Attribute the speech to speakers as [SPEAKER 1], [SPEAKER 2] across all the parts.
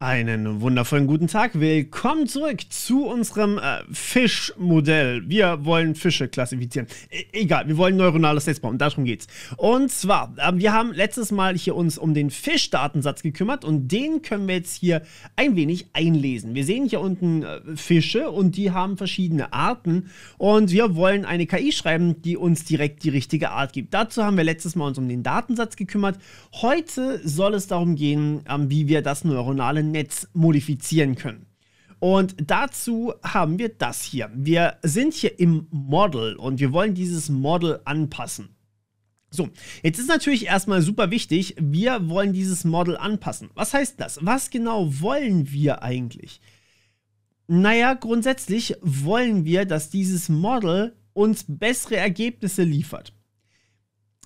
[SPEAKER 1] Einen wundervollen guten Tag. Willkommen zurück zu unserem äh, Fischmodell. Wir wollen Fische klassifizieren. E egal, wir wollen neuronales Netz bauen. Darum geht's. Und zwar, äh, wir haben letztes Mal hier uns um den Fischdatensatz gekümmert und den können wir jetzt hier ein wenig einlesen. Wir sehen hier unten äh, Fische und die haben verschiedene Arten und wir wollen eine KI schreiben, die uns direkt die richtige Art gibt. Dazu haben wir letztes Mal uns um den Datensatz gekümmert. Heute soll es darum gehen, ähm, wie wir das neuronale Netz modifizieren können. Und dazu haben wir das hier. Wir sind hier im Model und wir wollen dieses Model anpassen. So, jetzt ist natürlich erstmal super wichtig, wir wollen dieses Model anpassen. Was heißt das? Was genau wollen wir eigentlich? Naja, grundsätzlich wollen wir, dass dieses Model uns bessere Ergebnisse liefert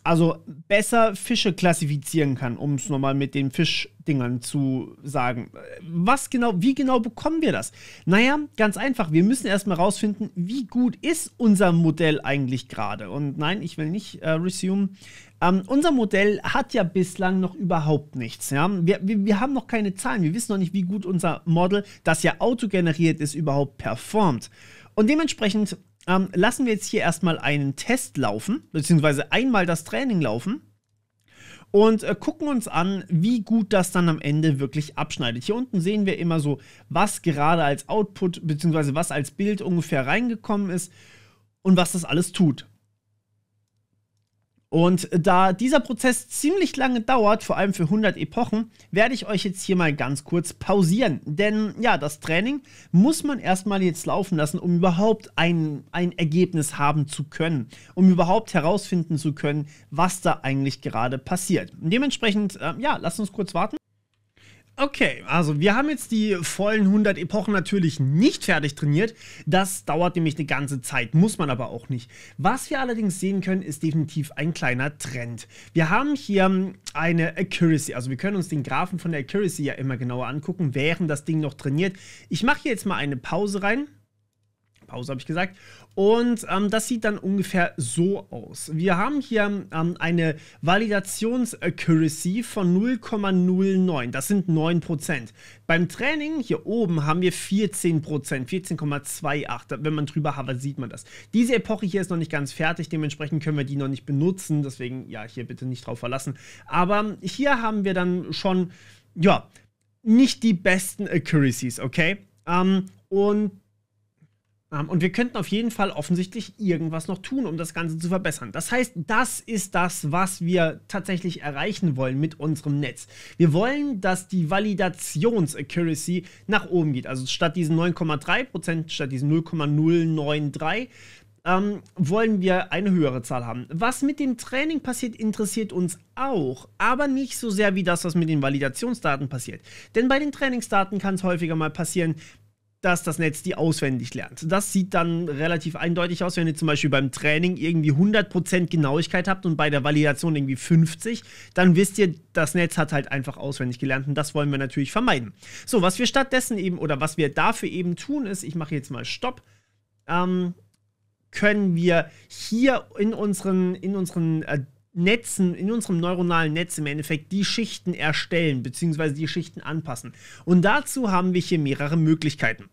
[SPEAKER 1] also besser Fische klassifizieren kann, um es nochmal mit den Fischdingern zu sagen. Was genau, wie genau bekommen wir das? Naja, ganz einfach, wir müssen erstmal rausfinden, wie gut ist unser Modell eigentlich gerade. Und nein, ich will nicht äh, resume. Ähm, unser Modell hat ja bislang noch überhaupt nichts. Ja? Wir, wir, wir haben noch keine Zahlen. Wir wissen noch nicht, wie gut unser Model, das ja autogeneriert ist, überhaupt performt. Und dementsprechend ähm, lassen wir jetzt hier erstmal einen Test laufen, beziehungsweise einmal das Training laufen und äh, gucken uns an, wie gut das dann am Ende wirklich abschneidet. Hier unten sehen wir immer so, was gerade als Output, beziehungsweise was als Bild ungefähr reingekommen ist und was das alles tut. Und da dieser Prozess ziemlich lange dauert, vor allem für 100 Epochen, werde ich euch jetzt hier mal ganz kurz pausieren. Denn ja, das Training muss man erstmal jetzt laufen lassen, um überhaupt ein, ein Ergebnis haben zu können, um überhaupt herausfinden zu können, was da eigentlich gerade passiert. dementsprechend, äh, ja, lasst uns kurz warten. Okay, also wir haben jetzt die vollen 100 Epochen natürlich nicht fertig trainiert. Das dauert nämlich eine ganze Zeit, muss man aber auch nicht. Was wir allerdings sehen können, ist definitiv ein kleiner Trend. Wir haben hier hm, eine Accuracy, also wir können uns den Graphen von der Accuracy ja immer genauer angucken, während das Ding noch trainiert. Ich mache hier jetzt mal eine Pause rein Pause, habe ich gesagt. Und ähm, das sieht dann ungefähr so aus. Wir haben hier ähm, eine Validations-Accuracy von 0,09. Das sind 9%. Beim Training hier oben haben wir 14%, 14,28. Wenn man drüber hovert, sieht man das. Diese Epoche hier ist noch nicht ganz fertig, dementsprechend können wir die noch nicht benutzen. Deswegen, ja, hier bitte nicht drauf verlassen. Aber hier haben wir dann schon, ja, nicht die besten Accuracies, okay? Ähm, und ähm, und wir könnten auf jeden Fall offensichtlich irgendwas noch tun, um das Ganze zu verbessern. Das heißt, das ist das, was wir tatsächlich erreichen wollen mit unserem Netz. Wir wollen, dass die Validationsaccuracy nach oben geht. Also statt diesen 9,3%, statt diesen 0,093, ähm, wollen wir eine höhere Zahl haben. Was mit dem Training passiert, interessiert uns auch, aber nicht so sehr wie das, was mit den Validationsdaten passiert. Denn bei den Trainingsdaten kann es häufiger mal passieren, dass das Netz die auswendig lernt. Das sieht dann relativ eindeutig aus, wenn ihr zum Beispiel beim Training irgendwie 100% Genauigkeit habt und bei der Validation irgendwie 50, dann wisst ihr, das Netz hat halt einfach auswendig gelernt und das wollen wir natürlich vermeiden. So, was wir stattdessen eben oder was wir dafür eben tun ist, ich mache jetzt mal Stopp, ähm, können wir hier in unseren, in unseren äh, Netzen, in unserem neuronalen Netz im Endeffekt die Schichten erstellen, bzw. die Schichten anpassen. Und dazu haben wir hier mehrere Möglichkeiten.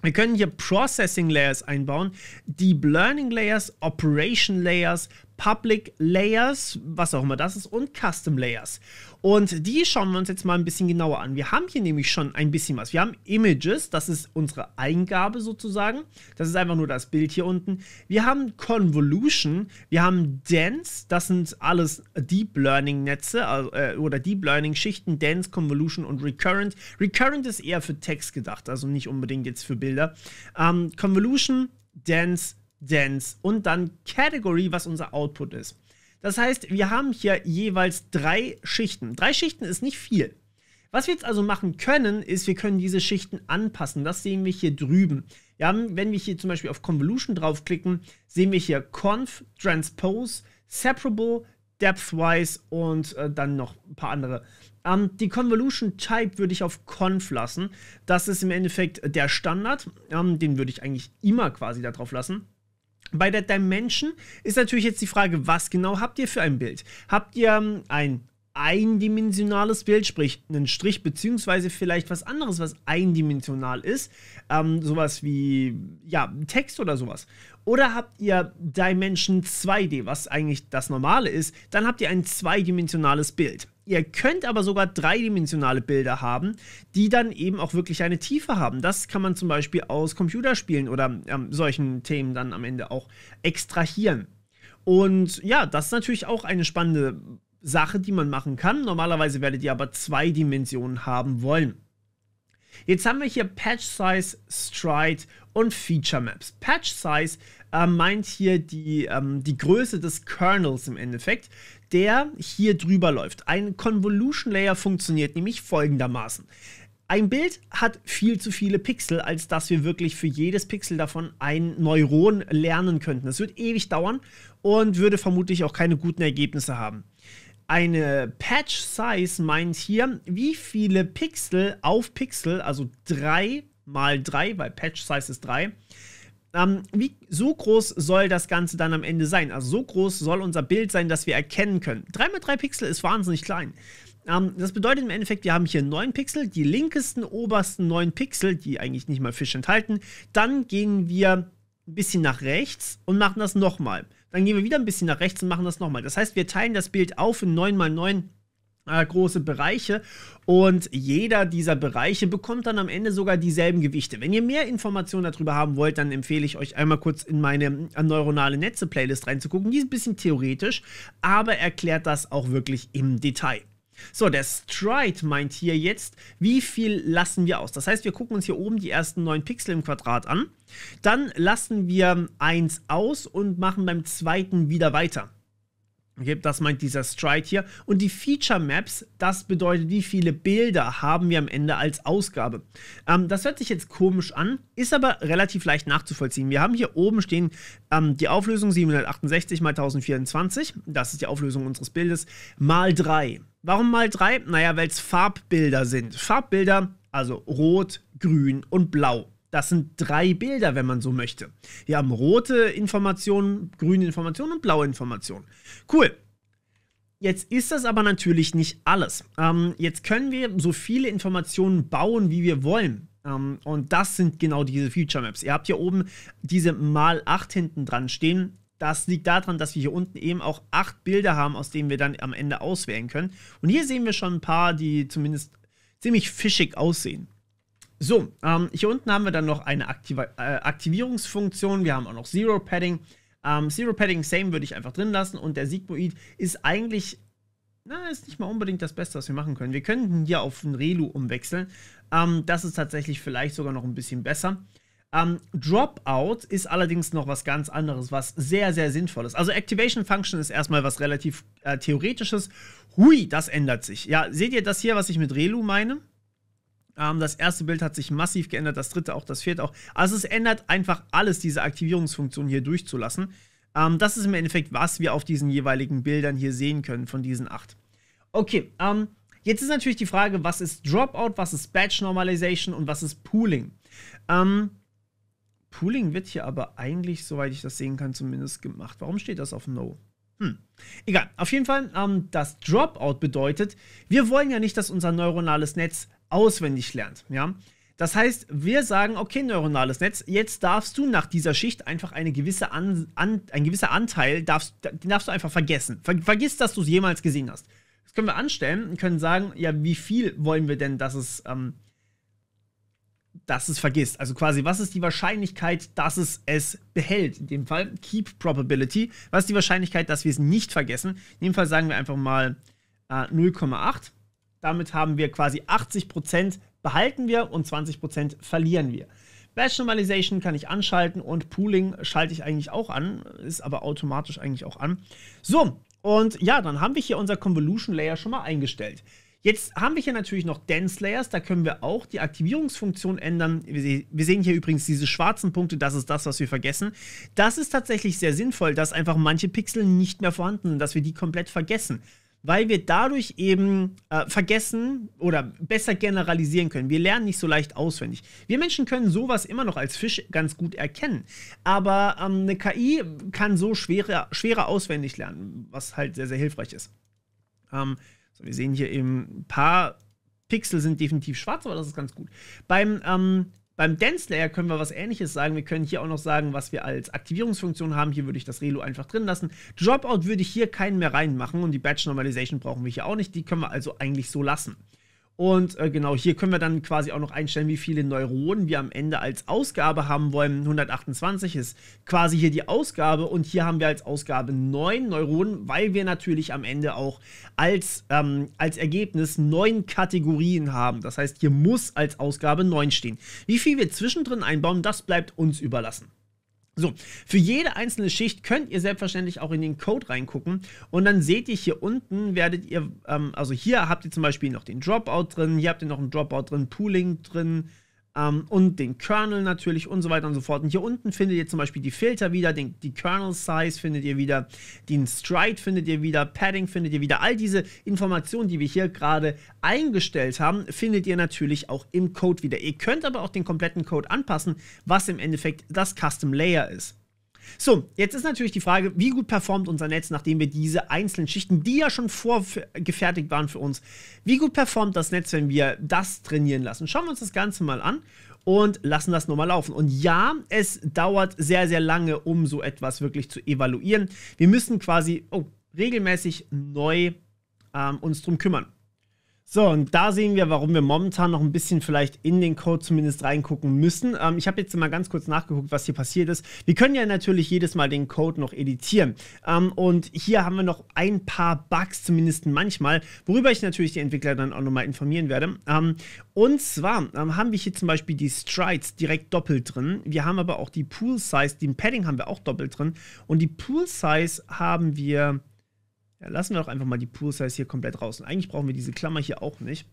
[SPEAKER 1] Wir können hier Processing Layers einbauen, Deep Learning Layers, Operation Layers, Public Layers, was auch immer das ist, und Custom Layers. Und die schauen wir uns jetzt mal ein bisschen genauer an. Wir haben hier nämlich schon ein bisschen was. Wir haben Images, das ist unsere Eingabe sozusagen. Das ist einfach nur das Bild hier unten. Wir haben Convolution, wir haben Dense, das sind alles Deep Learning Netze also, äh, oder Deep Learning Schichten, Dense, Convolution und Recurrent. Recurrent ist eher für Text gedacht, also nicht unbedingt jetzt für Bilder. Ähm, Convolution, Dense, Dance und dann Category, was unser Output ist. Das heißt, wir haben hier jeweils drei Schichten. Drei Schichten ist nicht viel. Was wir jetzt also machen können, ist, wir können diese Schichten anpassen. Das sehen wir hier drüben. Wir haben, wenn wir hier zum Beispiel auf Convolution draufklicken, sehen wir hier Conf, Transpose, Separable, Depthwise und äh, dann noch ein paar andere. Ähm, die Convolution Type würde ich auf Conf lassen. Das ist im Endeffekt der Standard. Ähm, den würde ich eigentlich immer quasi da drauf lassen. Bei der Dimension ist natürlich jetzt die Frage, was genau habt ihr für ein Bild? Habt ihr ähm, ein eindimensionales Bild, sprich einen Strich beziehungsweise vielleicht was anderes, was eindimensional ist, ähm, sowas wie ja Text oder sowas. Oder habt ihr Dimension 2D, was eigentlich das Normale ist, dann habt ihr ein zweidimensionales Bild. Ihr könnt aber sogar dreidimensionale Bilder haben, die dann eben auch wirklich eine Tiefe haben. Das kann man zum Beispiel aus Computerspielen oder ähm, solchen Themen dann am Ende auch extrahieren. Und ja, das ist natürlich auch eine spannende Sache, die man machen kann. Normalerweise werdet ihr aber zwei Dimensionen haben wollen. Jetzt haben wir hier Patch Size, Stride und Feature Maps. Patch Size äh, meint hier die, ähm, die Größe des Kernels im Endeffekt, der hier drüber läuft. Ein Convolution Layer funktioniert nämlich folgendermaßen. Ein Bild hat viel zu viele Pixel, als dass wir wirklich für jedes Pixel davon ein Neuron lernen könnten. Das wird ewig dauern und würde vermutlich auch keine guten Ergebnisse haben. Eine Patch Size meint hier, wie viele Pixel auf Pixel, also drei mal 3, weil Patch Size ist 3. Ähm, wie, so groß soll das Ganze dann am Ende sein? Also so groß soll unser Bild sein, dass wir erkennen können. 3x3 Pixel ist wahnsinnig klein. Ähm, das bedeutet im Endeffekt, wir haben hier 9 Pixel, die linkesten, obersten 9 Pixel, die eigentlich nicht mal Fisch enthalten. Dann gehen wir ein bisschen nach rechts und machen das nochmal. Dann gehen wir wieder ein bisschen nach rechts und machen das nochmal. Das heißt, wir teilen das Bild auf in 9 mal 9 äh, große Bereiche und jeder dieser Bereiche bekommt dann am Ende sogar dieselben Gewichte. Wenn ihr mehr Informationen darüber haben wollt, dann empfehle ich euch einmal kurz in meine äh, neuronale Netze Playlist reinzugucken. Die ist ein bisschen theoretisch, aber erklärt das auch wirklich im Detail. So, der Stride meint hier jetzt, wie viel lassen wir aus. Das heißt, wir gucken uns hier oben die ersten 9 Pixel im Quadrat an. Dann lassen wir eins aus und machen beim zweiten wieder weiter. Okay, das meint dieser Stride hier. Und die Feature Maps, das bedeutet, wie viele Bilder haben wir am Ende als Ausgabe. Ähm, das hört sich jetzt komisch an, ist aber relativ leicht nachzuvollziehen. Wir haben hier oben stehen ähm, die Auflösung 768 x 1024. Das ist die Auflösung unseres Bildes. Mal 3. Warum mal 3? Naja, weil es Farbbilder sind. Farbbilder, also rot, grün und blau. Das sind drei Bilder, wenn man so möchte. Wir haben rote Informationen, grüne Informationen und blaue Informationen. Cool. Jetzt ist das aber natürlich nicht alles. Ähm, jetzt können wir so viele Informationen bauen, wie wir wollen. Ähm, und das sind genau diese Feature Maps. Ihr habt hier oben diese mal 8 hinten dran stehen. Das liegt daran, dass wir hier unten eben auch acht Bilder haben, aus denen wir dann am Ende auswählen können. Und hier sehen wir schon ein paar, die zumindest ziemlich fischig aussehen. So, ähm, hier unten haben wir dann noch eine Aktiv äh, Aktivierungsfunktion. Wir haben auch noch Zero Padding. Ähm, Zero Padding Same würde ich einfach drin lassen und der Sigmoid ist eigentlich, na, ist nicht mal unbedingt das Beste, was wir machen können. Wir könnten hier auf ein Relu umwechseln. Ähm, das ist tatsächlich vielleicht sogar noch ein bisschen besser. Um, ähm, Dropout ist allerdings noch was ganz anderes, was sehr, sehr sinnvoll ist. Also Activation Function ist erstmal was relativ äh, Theoretisches. Hui, das ändert sich. Ja, seht ihr das hier, was ich mit Relu meine? Ähm, das erste Bild hat sich massiv geändert, das dritte auch, das vierte auch. Also es ändert einfach alles, diese Aktivierungsfunktion hier durchzulassen. Ähm, das ist im Endeffekt, was wir auf diesen jeweiligen Bildern hier sehen können von diesen acht. Okay, ähm, jetzt ist natürlich die Frage, was ist Dropout, was ist Batch Normalization und was ist Pooling? Ähm, Pooling wird hier aber eigentlich, soweit ich das sehen kann, zumindest gemacht. Warum steht das auf No? Hm. Egal, auf jeden Fall, ähm, das Dropout bedeutet, wir wollen ja nicht, dass unser neuronales Netz auswendig lernt. Ja? Das heißt, wir sagen, okay, neuronales Netz, jetzt darfst du nach dieser Schicht einfach eine gewisse an, an, ein gewisser Anteil, darfst, den darfst du einfach vergessen. Ver, vergiss, dass du es jemals gesehen hast. Das können wir anstellen und können sagen, ja, wie viel wollen wir denn, dass es, ähm, dass es vergisst? Also quasi, was ist die Wahrscheinlichkeit, dass es es behält? In dem Fall Keep Probability. Was ist die Wahrscheinlichkeit, dass wir es nicht vergessen? In dem Fall sagen wir einfach mal äh, 0,8. Damit haben wir quasi 80% behalten wir und 20% verlieren wir. Batch Normalization kann ich anschalten und Pooling schalte ich eigentlich auch an, ist aber automatisch eigentlich auch an. So, und ja, dann haben wir hier unser Convolution Layer schon mal eingestellt. Jetzt haben wir hier natürlich noch Dense Layers, da können wir auch die Aktivierungsfunktion ändern. Wir, sehen hier übrigens diese schwarzen Punkte, das ist das, was wir vergessen. Das ist tatsächlich sehr sinnvoll, dass einfach manche Pixel nicht mehr vorhanden sind, dass wir die komplett vergessen weil wir dadurch eben äh, vergessen oder besser generalisieren können. Wir lernen nicht so leicht auswendig. Wir Menschen können sowas immer noch als Fisch ganz gut erkennen, aber ähm, eine KI kann so schwerer, schwerer auswendig lernen, was halt sehr, sehr hilfreich ist. Ähm, so, wir sehen hier eben ein paar Pixel sind definitiv schwarz, aber das ist ganz gut. Beim ähm, beim Dance Layer können wir was ähnliches sagen. Wir können hier auch noch sagen, was wir als Aktivierungsfunktion haben. Hier würde ich das Relu einfach drin lassen. Dropout würde ich hier keinen mehr reinmachen und die Batch Normalization brauchen wir hier auch nicht. Die können wir also eigentlich so lassen. Und äh, genau, hier können wir dann quasi auch noch einstellen, wie viele Neuronen wir am Ende als Ausgabe haben wollen. 128 ist quasi hier die Ausgabe und hier haben wir als Ausgabe 9 Neuronen, weil wir natürlich am Ende auch als, ähm, als Ergebnis 9 Kategorien haben. Das heißt, hier muss als Ausgabe 9 stehen. Wie viel wir zwischendrin einbauen, das bleibt uns überlassen. So, für jede einzelne Schicht könnt ihr selbstverständlich auch in den Code reingucken und dann seht ihr hier unten, werdet ihr, ähm, also hier habt ihr zum Beispiel noch den Dropout drin, hier habt ihr noch einen Dropout drin, Pooling drin, ähm, und den Kernel natürlich und so weiter und so fort. Und hier unten findet ihr zum Beispiel die Filter wieder, den, die Kernel Size findet ihr wieder, den Stride findet ihr wieder, Padding findet ihr wieder. All diese Informationen, die wir hier gerade eingestellt haben, findet ihr natürlich auch im Code wieder. Ihr könnt aber auch den kompletten Code anpassen, was im Endeffekt das Custom Layer ist. So, jetzt ist natürlich die Frage, wie gut performt unser Netz, nachdem wir diese einzelnen Schichten, die ja schon vorgefertigt waren für uns, wie gut performt das Netz, wenn wir das trainieren lassen? Schauen wir uns das Ganze mal an und lassen das nochmal laufen. Und ja, es dauert sehr, sehr lange, um so etwas wirklich zu evaluieren. Wir müssen quasi oh, regelmäßig neu ähm, uns drum kümmern. So, und da sehen wir, warum wir momentan noch ein bisschen vielleicht in den Code zumindest reingucken müssen. Ähm, ich habe jetzt mal ganz kurz nachgeguckt, was hier passiert ist. Wir können ja natürlich jedes Mal den Code noch editieren. Ähm, und hier haben wir noch ein paar Bugs, zumindest manchmal, worüber ich natürlich die Entwickler dann auch nochmal informieren werde. Ähm, und zwar ähm, haben wir hier zum Beispiel die Strides direkt doppelt drin. Wir haben aber auch die Pool Size, den Padding haben wir auch doppelt drin. Und die Pool Size haben wir ja, lassen wir doch einfach mal die Pool Size hier komplett raus. Und eigentlich brauchen wir diese Klammer hier auch nicht.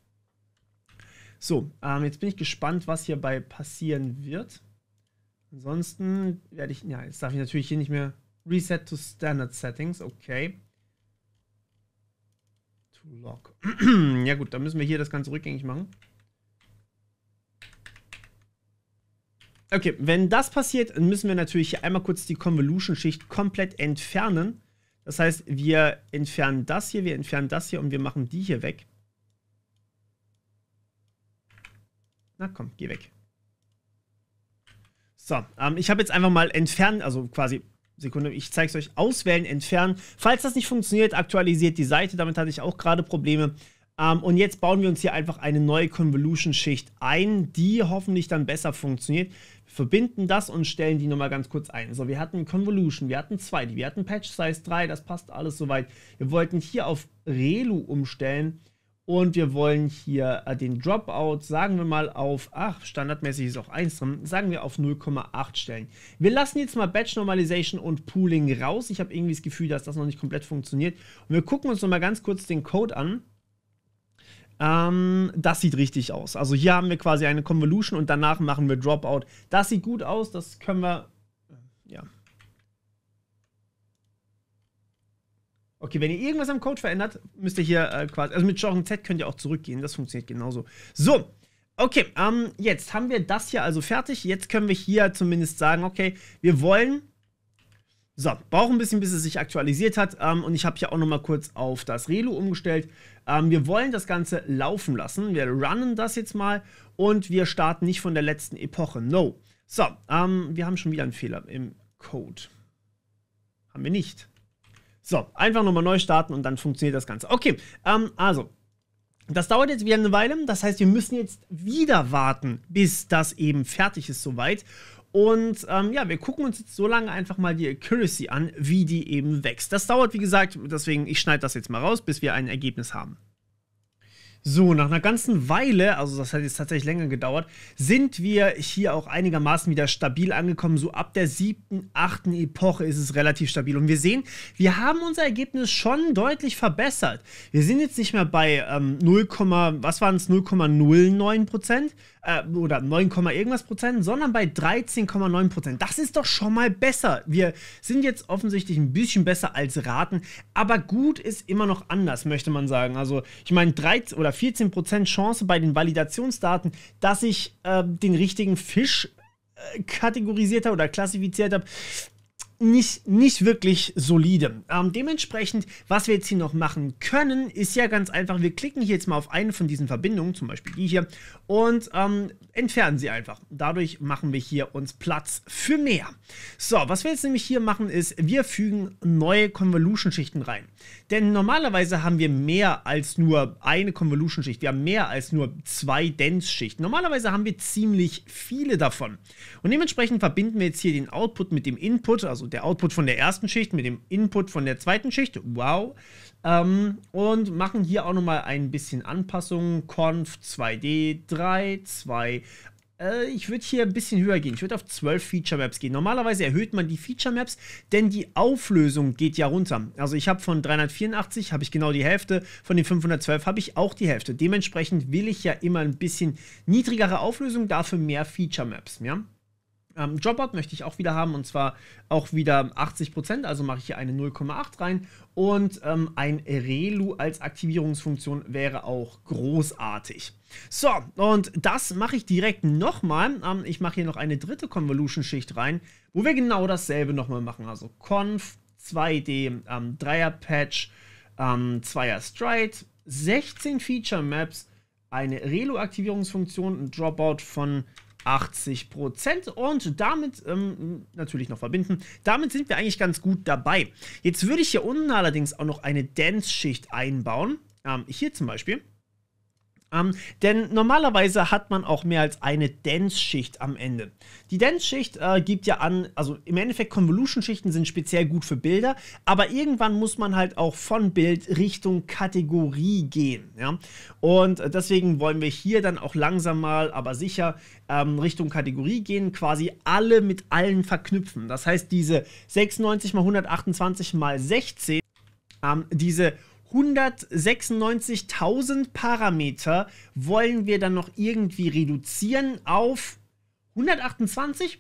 [SPEAKER 1] So, ähm, jetzt bin ich gespannt, was hierbei passieren wird. Ansonsten werde ich, ja, jetzt darf ich natürlich hier nicht mehr Reset to Standard Settings, okay. To Lock. ja gut, dann müssen wir hier das Ganze rückgängig machen. Okay, wenn das passiert, müssen wir natürlich hier einmal kurz die Convolution-Schicht komplett entfernen das heißt, wir entfernen das hier, wir entfernen das hier und wir machen die hier weg. Na komm, geh weg. So, ähm, ich habe jetzt einfach mal entfernen, also quasi, Sekunde, ich zeige es euch, auswählen, entfernen. Falls das nicht funktioniert, aktualisiert die Seite, damit hatte ich auch gerade Probleme. Ähm, und jetzt bauen wir uns hier einfach eine neue Convolution-Schicht ein, die hoffentlich dann besser funktioniert. Wir verbinden das und stellen die nochmal ganz kurz ein. So, wir hatten Convolution, wir hatten 2, wir hatten Patch Size 3, das passt alles soweit. Wir wollten hier auf Relu umstellen und wir wollen hier äh, den Dropout, sagen wir mal auf, ach, standardmäßig ist auch 1 drin, sagen wir auf 0,8 stellen. Wir lassen jetzt mal Batch Normalization und Pooling raus. Ich habe irgendwie das Gefühl, dass das noch nicht komplett funktioniert. Und wir gucken uns nochmal ganz kurz den Code an. Ähm, das sieht richtig aus. Also hier haben wir quasi eine Convolution und danach machen wir Dropout. Das sieht gut aus, das können wir. Äh, ja. Okay, wenn ihr irgendwas am Code verändert, müsst ihr hier äh, quasi. Also mit Steuerung Z könnt ihr auch zurückgehen, das funktioniert genauso. So. Okay, ähm, jetzt haben wir das hier also fertig. Jetzt können wir hier zumindest sagen, okay, wir wollen so, braucht ein bisschen, bis es sich aktualisiert hat. Ähm, und ich habe hier auch nochmal kurz auf das Relu umgestellt. Ähm, wir wollen das Ganze laufen lassen. Wir runnen das jetzt mal und wir starten nicht von der letzten Epoche. No. So, ähm, wir haben schon wieder einen Fehler im Code. Haben wir nicht. So, einfach nochmal neu starten und dann funktioniert das Ganze. Okay, ähm, also, das dauert jetzt wieder eine Weile. Das heißt, wir müssen jetzt wieder warten, bis das eben fertig ist soweit. Und ähm, ja, wir gucken uns jetzt so lange einfach mal die Accuracy an, wie die eben wächst. Das dauert, wie gesagt, deswegen, ich schneide das jetzt mal raus, bis wir ein Ergebnis haben. So, nach einer ganzen Weile, also das hat jetzt tatsächlich länger gedauert, sind wir hier auch einigermaßen wieder stabil angekommen. So ab der siebten, achten Epoche ist es relativ stabil. Und wir sehen, wir haben unser Ergebnis schon deutlich verbessert. Wir sind jetzt nicht mehr bei ähm, 0, was waren es, 0,09 Prozent, äh, oder 9, irgendwas Prozent, sondern bei 13,9 Prozent. Das ist doch schon mal besser. Wir sind jetzt offensichtlich ein bisschen besser als raten, aber gut ist immer noch anders, möchte man sagen. Also ich meine 13 oder 14 Prozent Chance bei den Validationsdaten, dass ich äh, den richtigen Fisch äh, kategorisiert habe oder klassifiziert habe, nicht, nicht wirklich solide. Ähm, dementsprechend, was wir jetzt hier noch machen können, ist ja ganz einfach, wir klicken hier jetzt mal auf eine von diesen Verbindungen, zum Beispiel die hier, und ähm, entfernen sie einfach. Dadurch machen wir hier uns Platz für mehr. So, was wir jetzt nämlich hier machen, ist, wir fügen neue Convolution-Schichten rein. Denn normalerweise haben wir mehr als nur eine Convolution-Schicht. Wir haben mehr als nur zwei Dense-Schichten. Normalerweise haben wir ziemlich viele davon. Und dementsprechend verbinden wir jetzt hier den Output mit dem Input, also also der Output von der ersten Schicht mit dem Input von der zweiten Schicht. Wow. Ähm, und machen hier auch nochmal ein bisschen Anpassungen. Conf 2D 3, 2. Äh, ich würde hier ein bisschen höher gehen. Ich würde auf 12 Feature Maps gehen. Normalerweise erhöht man die Feature Maps, denn die Auflösung geht ja runter. Also ich habe von 384 habe ich genau die Hälfte, von den 512 habe ich auch die Hälfte. Dementsprechend will ich ja immer ein bisschen niedrigere Auflösung, dafür mehr Feature Maps. Ja? Ähm, Dropout möchte ich auch wieder haben und zwar auch wieder 80%, also mache ich hier eine 0,8 rein. Und ähm, ein Relu als Aktivierungsfunktion wäre auch großartig. So, und das mache ich direkt nochmal. Ähm, ich mache hier noch eine dritte Convolution-Schicht rein, wo wir genau dasselbe nochmal machen. Also Conf, 2D, ähm, Dreier-Patch, ähm, Zweier-Stride, 16 Feature-Maps, eine Relu-Aktivierungsfunktion, ein Dropout von 80% und damit ähm, natürlich noch verbinden. Damit sind wir eigentlich ganz gut dabei. Jetzt würde ich hier unten allerdings auch noch eine Dance-Schicht einbauen. Ähm, hier zum Beispiel. Ähm, denn normalerweise hat man auch mehr als eine Dance-Schicht am Ende. Die Dance-Schicht äh, gibt ja an, also im Endeffekt Convolution-Schichten sind speziell gut für Bilder, aber irgendwann muss man halt auch von Bild Richtung Kategorie gehen. Ja? Und äh, deswegen wollen wir hier dann auch langsam mal, aber sicher ähm, Richtung Kategorie gehen, quasi alle mit allen verknüpfen. Das heißt, diese 96 mal 128 mal 16, ähm, diese 196.000 Parameter wollen wir dann noch irgendwie reduzieren auf 128?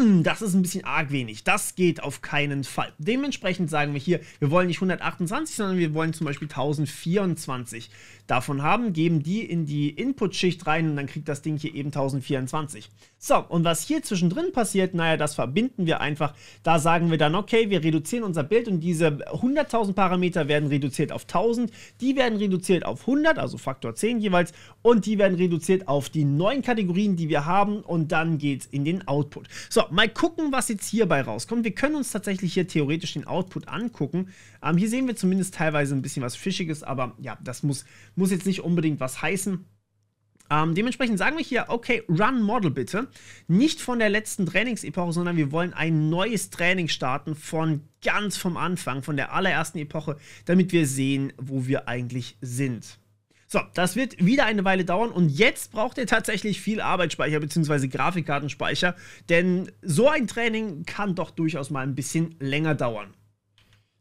[SPEAKER 1] hm, das ist ein bisschen arg wenig. Das geht auf keinen Fall. Dementsprechend sagen wir hier, wir wollen nicht 128, sondern wir wollen zum Beispiel 1024 davon haben, geben die in die Input-Schicht rein und dann kriegt das Ding hier eben 1024. So, und was hier zwischendrin passiert, naja, das verbinden wir einfach. Da sagen wir dann, okay, wir reduzieren unser Bild und diese 100.000 Parameter werden reduziert auf 1000, die werden reduziert auf 100, also Faktor 10 jeweils, und die werden reduziert auf die neuen Kategorien, die wir haben und dann geht es in den Output. So, mal gucken, was jetzt hierbei rauskommt. Wir können uns tatsächlich hier theoretisch den Output angucken. Ähm, hier sehen wir zumindest teilweise ein bisschen was Fischiges, aber ja, das muss, muss jetzt nicht unbedingt was heißen. Ähm, dementsprechend sagen wir hier, okay, Run Model bitte. Nicht von der letzten Trainingsepoche, sondern wir wollen ein neues Training starten von ganz vom Anfang, von der allerersten Epoche, damit wir sehen, wo wir eigentlich sind. So, das wird wieder eine Weile dauern und jetzt braucht ihr tatsächlich viel Arbeitsspeicher bzw. Grafikkartenspeicher, denn so ein Training kann doch durchaus mal ein bisschen länger dauern.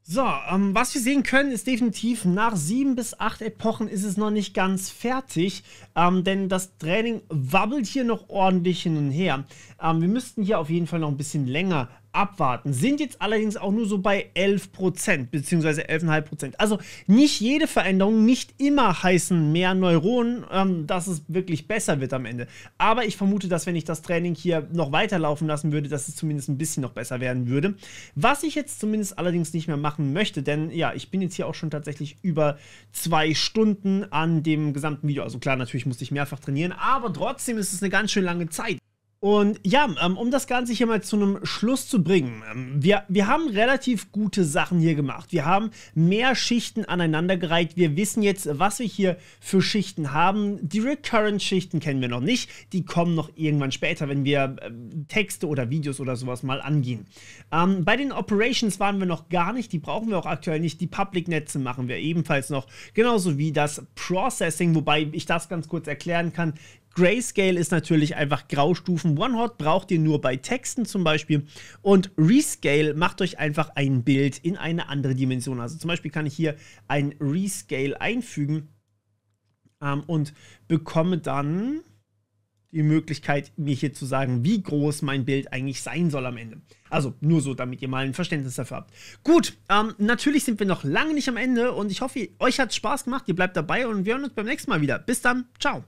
[SPEAKER 1] So, ähm, was wir sehen können, ist definitiv, nach sieben bis acht Epochen ist es noch nicht ganz fertig, ähm, denn das Training wabbelt hier noch ordentlich hin und her. Ähm, wir müssten hier auf jeden Fall noch ein bisschen länger abwarten. Sind jetzt allerdings auch nur so bei 11% bzw. 11,5%. Also nicht jede Veränderung, nicht immer heißen mehr Neuronen, ähm, dass es wirklich besser wird am Ende. Aber ich vermute, dass wenn ich das Training hier noch weiterlaufen lassen würde, dass es zumindest ein bisschen noch besser werden würde. Was ich jetzt zumindest allerdings nicht mehr machen möchte, denn ja, ich bin jetzt hier auch schon tatsächlich über zwei Stunden an dem gesamten Video. Also klar, natürlich musste ich mehrfach trainieren, aber trotzdem ist es eine ganz schön lange Zeit. Und ja, ähm, um das Ganze hier mal zu einem Schluss zu bringen. Ähm, wir, wir haben relativ gute Sachen hier gemacht. Wir haben mehr Schichten aneinandergereiht. Wir wissen jetzt, was wir hier für Schichten haben. Die Recurrent-Schichten kennen wir noch nicht. Die kommen noch irgendwann später, wenn wir ähm, Texte oder Videos oder sowas mal angehen. Ähm, bei den Operations waren wir noch gar nicht. Die brauchen wir auch aktuell nicht. Die Public-Netze machen wir ebenfalls noch. Genauso wie das Processing, wobei ich das ganz kurz erklären kann. Grayscale ist natürlich einfach Graustufen. One-Hot braucht ihr nur bei Texten zum Beispiel. Und Rescale macht euch einfach ein Bild in eine andere Dimension. Also zum Beispiel kann ich hier ein Rescale einfügen ähm, und bekomme dann die Möglichkeit, mir hier zu sagen, wie groß mein Bild eigentlich sein soll am Ende. Also nur so, damit ihr mal ein Verständnis dafür habt. Gut, ähm, natürlich sind wir noch lange nicht am Ende und ich hoffe, euch hat es Spaß gemacht, ihr bleibt dabei und wir hören uns beim nächsten Mal wieder. Bis dann, ciao.